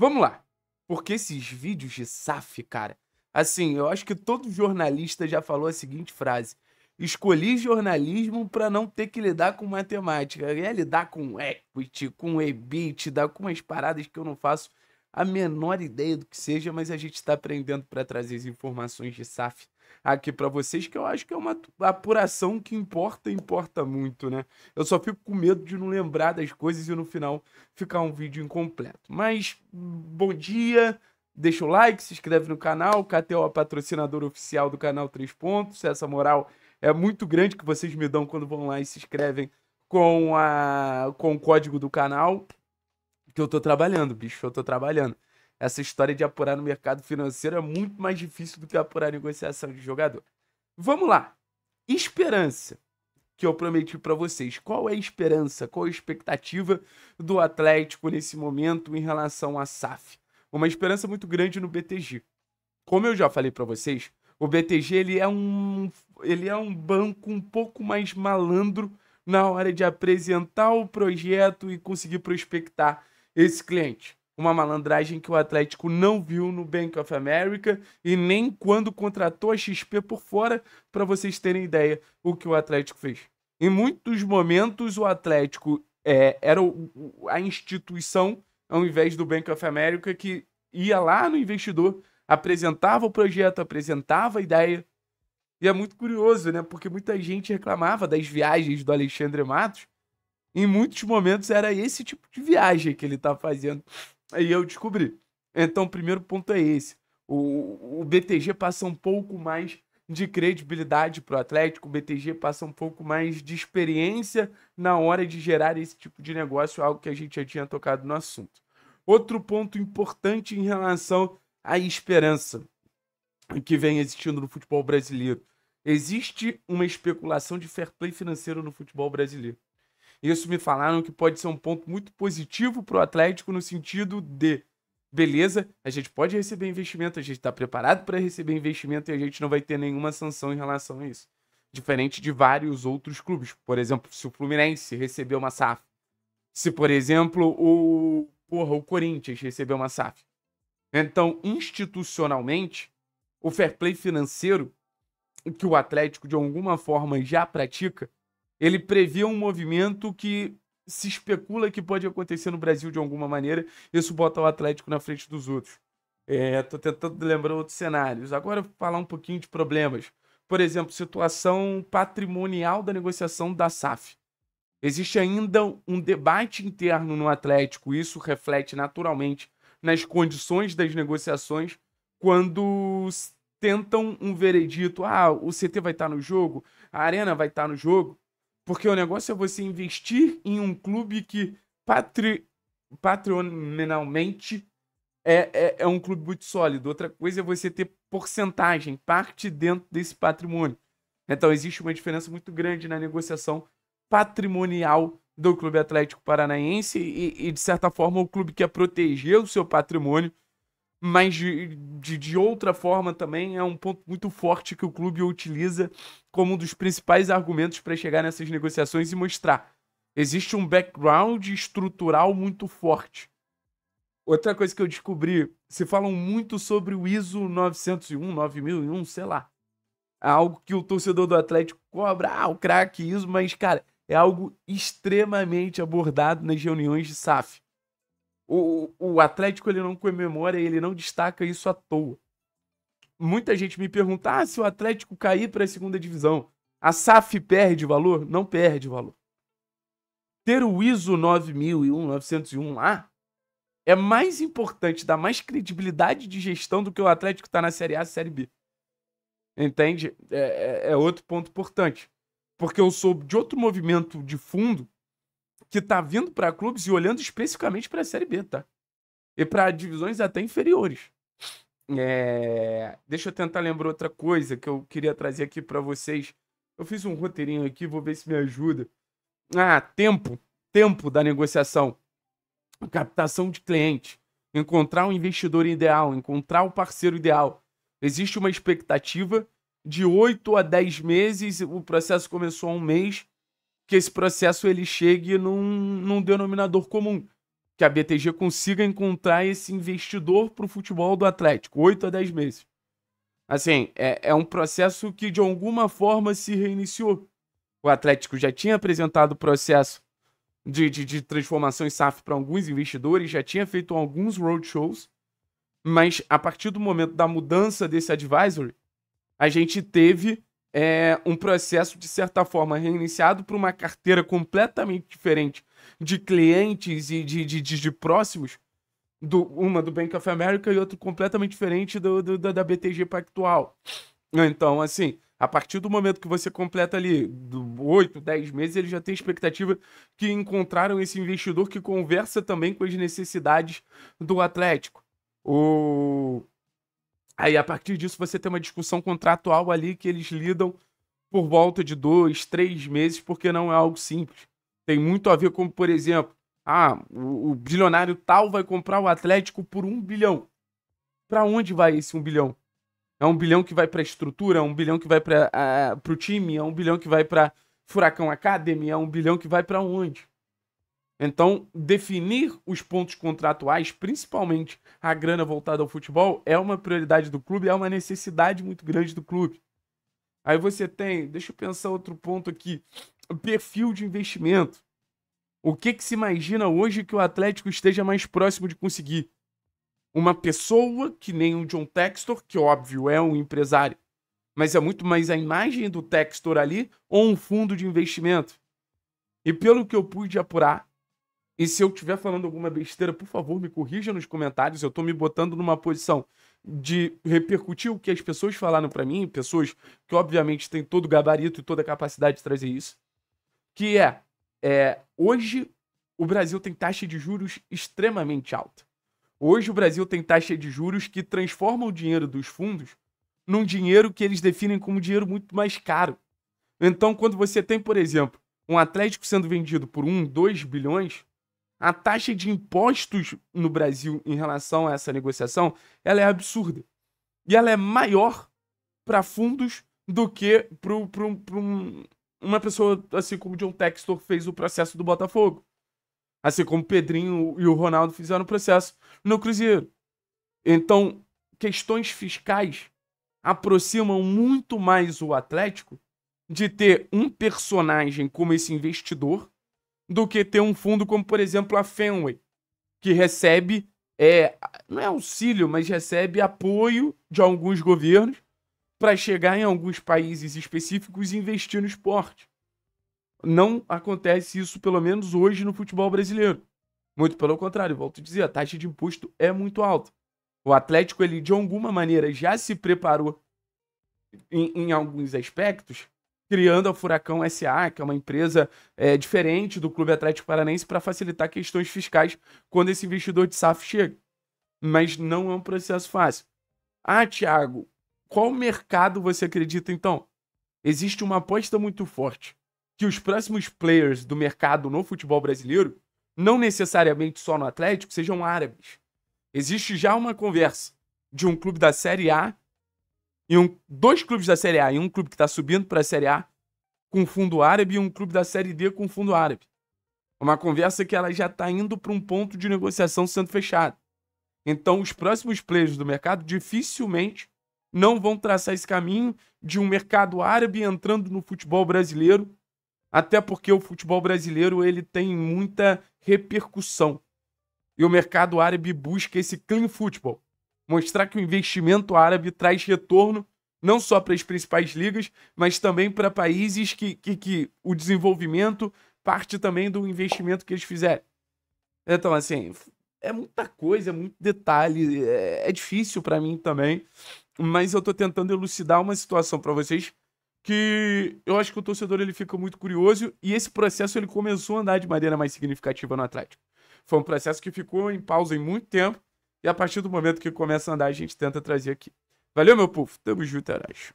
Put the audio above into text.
Vamos lá. Porque esses vídeos de SAF, cara, assim, eu acho que todo jornalista já falou a seguinte frase: escolhi jornalismo para não ter que lidar com matemática. É lidar com equity, com EBITDA, com umas paradas que eu não faço a menor ideia do que seja, mas a gente está aprendendo para trazer as informações de SAF aqui para vocês, que eu acho que é uma apuração que importa, importa muito, né? Eu só fico com medo de não lembrar das coisas e no final ficar um vídeo incompleto. Mas bom dia, deixa o like, se inscreve no canal, KTO é patrocinador oficial do canal 3 pontos, essa moral é muito grande que vocês me dão quando vão lá e se inscrevem com a com o código do canal que eu tô trabalhando, bicho, eu tô trabalhando. Essa história de apurar no mercado financeiro é muito mais difícil do que apurar negociação de jogador. Vamos lá. Esperança, que eu prometi para vocês. Qual é a esperança, qual a expectativa do Atlético nesse momento em relação à SAF? Uma esperança muito grande no BTG. Como eu já falei para vocês, o BTG ele é um ele é um banco um pouco mais malandro na hora de apresentar o projeto e conseguir prospectar esse cliente. Uma malandragem que o Atlético não viu no Bank of America e nem quando contratou a XP por fora, para vocês terem ideia o que o Atlético fez. Em muitos momentos, o Atlético é, era a instituição, ao invés do Bank of America, que ia lá no investidor, apresentava o projeto, apresentava a ideia. E é muito curioso, né? Porque muita gente reclamava das viagens do Alexandre Matos, em muitos momentos era esse tipo de viagem que ele tá fazendo. Aí eu descobri. Então, o primeiro ponto é esse. O, o BTG passa um pouco mais de credibilidade para o Atlético, o BTG passa um pouco mais de experiência na hora de gerar esse tipo de negócio, algo que a gente já tinha tocado no assunto. Outro ponto importante em relação à esperança que vem existindo no futebol brasileiro. Existe uma especulação de fair play financeiro no futebol brasileiro. Isso me falaram que pode ser um ponto muito positivo para o Atlético no sentido de beleza, a gente pode receber investimento, a gente está preparado para receber investimento e a gente não vai ter nenhuma sanção em relação a isso. Diferente de vários outros clubes. Por exemplo, se o Fluminense receber uma SAF. Se, por exemplo, o, porra, o Corinthians receber uma SAF. Então, institucionalmente, o fair play financeiro, que o Atlético de alguma forma já pratica, ele prevê um movimento que se especula que pode acontecer no Brasil de alguma maneira. Isso bota o Atlético na frente dos outros. Estou é, tentando lembrar outros cenários. Agora, falar um pouquinho de problemas. Por exemplo, situação patrimonial da negociação da SAF. Existe ainda um debate interno no Atlético, isso reflete naturalmente nas condições das negociações, quando tentam um veredito: ah, o CT vai estar no jogo, a Arena vai estar no jogo. Porque o negócio é você investir em um clube que patri... patrimonialmente é, é, é, um clube muito sólido. Outra coisa é você ter porcentagem, parte dentro desse patrimônio. Então existe uma diferença muito grande na negociação patrimonial do Clube Atlético Paranaense e, e de certa forma, o clube quer proteger o seu patrimônio mas de, de, de, outra forma também é um ponto muito forte que o clube utiliza como um dos principais argumentos para chegar nessas negociações e mostrar. Existe um background estrutural muito forte. Outra coisa que eu descobri, se falam muito sobre o ISO 901, 9001, sei lá. É algo que o torcedor do Atlético cobra, ah, o craque, ISO, mas, cara, é algo extremamente abordado nas reuniões de SAF. O, o Atlético ele não comemora e ele não destaca isso à toa. Muita gente me pergunta: ah, se o Atlético cair para a segunda divisão, a SAF perde valor? Não perde valor. Ter o ISO 9001, 901 lá é mais importante, dá mais credibilidade de gestão do que o Atlético tá na Série A e Série B. Entende? É, é, é outro ponto importante. Porque eu soube de outro movimento de fundo que está vindo para clubes e olhando especificamente para a Série B, tá? E para divisões até inferiores. É... Deixa eu tentar lembrar outra coisa que eu queria trazer aqui para vocês. Eu fiz um roteirinho aqui, vou ver se me ajuda. Ah, tempo. Tempo da negociação. Captação de cliente. Encontrar o um investidor ideal, encontrar o um parceiro ideal. Existe uma expectativa de 8 a 10 meses, o processo começou há um mês, que esse processo ele chegue num, num denominador comum. Que a BTG consiga encontrar esse investidor para o futebol do Atlético, 8 a 10 meses. Assim, é, é um processo que de alguma forma se reiniciou. O Atlético já tinha apresentado o processo de, de, de transformação em SAF para alguns investidores, já tinha feito alguns roadshows, mas a partir do momento da mudança desse advisory, a gente teve é, um processo, de certa forma, reiniciado para uma carteira completamente diferente de clientes e de, de, de, de próximos, do, uma do Bank of America e outra completamente diferente do, do, da, da BTG Pactual. Então, assim, a partir do momento que você completa ali do 8, 10 meses, ele já tem expectativa que encontraram esse investidor que conversa também com as necessidades do Atlético. O Aí, a partir disso, você tem uma discussão contratual ali que eles lidam por volta de dois, três meses, porque não é algo simples. Tem muito a ver com, por exemplo, ah, o, o bilionário tal vai comprar o Atlético por um bilhão. Para onde vai esse um bilhão? É um bilhão que vai para estrutura, é um bilhão que vai para uh, o time, é um bilhão que vai para Furacão Academy, é um bilhão que vai para onde? Então, definir os pontos contratuais, principalmente a grana voltada ao futebol, é uma prioridade do clube, é uma necessidade muito grande do clube. Aí você tem, deixa eu pensar outro ponto aqui, perfil de investimento. O que, que se imagina hoje que o Atlético esteja mais próximo de conseguir? Uma pessoa que nem o John Textor, que óbvio é um empresário, mas é muito mais a imagem do Textor ali, ou um fundo de investimento. E pelo que eu pude apurar, e se eu estiver falando alguma besteira, por favor, me corrija nos comentários. Eu estou me botando numa posição de repercutir o que as pessoas falaram para mim, pessoas que obviamente têm todo o gabarito e toda a capacidade de trazer isso, que é, é hoje o Brasil tem taxa de juros extremamente alta. Hoje o Brasil tem taxa de juros que transforma o dinheiro dos fundos num dinheiro que eles definem como dinheiro muito mais caro. Então, quando você tem, por exemplo, um Atlético sendo vendido por 1, 2 bilhões, a taxa de impostos no Brasil em relação a essa negociação, ela é absurda. E ela é maior para fundos do que para um, uma pessoa assim como John Textor fez o processo do Botafogo. Assim como o Pedrinho e o Ronaldo fizeram o processo no Cruzeiro. Então, questões fiscais aproximam muito mais o Atlético de ter um personagem como esse investidor do que ter um fundo como, por exemplo, a Fenway, que recebe, é, não é auxílio, mas recebe apoio de alguns governos para chegar em alguns países específicos e investir no esporte. Não acontece isso, pelo menos hoje, no futebol brasileiro. Muito pelo contrário, volto a dizer, a taxa de imposto é muito alta. O Atlético, ele de alguma maneira já se preparou em, em alguns aspectos criando a Furacão SA, que é uma empresa é, diferente do Clube Atlético Paranense, para facilitar questões fiscais quando esse investidor de SAF chega. Mas não é um processo fácil. Ah, Tiago, qual mercado você acredita então? Existe uma aposta muito forte que os próximos players do mercado no futebol brasileiro, não necessariamente só no Atlético, sejam árabes. Existe já uma conversa de um clube da Série A e um, dois clubes da Série A e um clube que está subindo para a Série A com fundo árabe e um clube da Série D com fundo árabe. Uma conversa que ela já está indo para um ponto de negociação sendo fechado. Então, os próximos players do mercado dificilmente não vão traçar esse caminho de um mercado árabe entrando no futebol brasileiro, até porque o futebol brasileiro ele tem muita repercussão. E o mercado árabe busca esse clean football, mostrar que o investimento árabe traz retorno não só para as principais ligas, mas também para países que, que, que, o desenvolvimento parte também do investimento que eles fizeram. Então, assim, é muita coisa, é muito detalhe, é, é difícil para mim também, mas eu estou tentando elucidar uma situação para vocês que eu acho que o torcedor ele fica muito curioso e esse processo ele começou a andar de maneira mais significativa no Atlético. Foi um processo que ficou em pausa em muito tempo, e a partir do momento que começa a andar, a gente tenta trazer aqui. Valeu, meu povo. Tamo junto, Aracho. É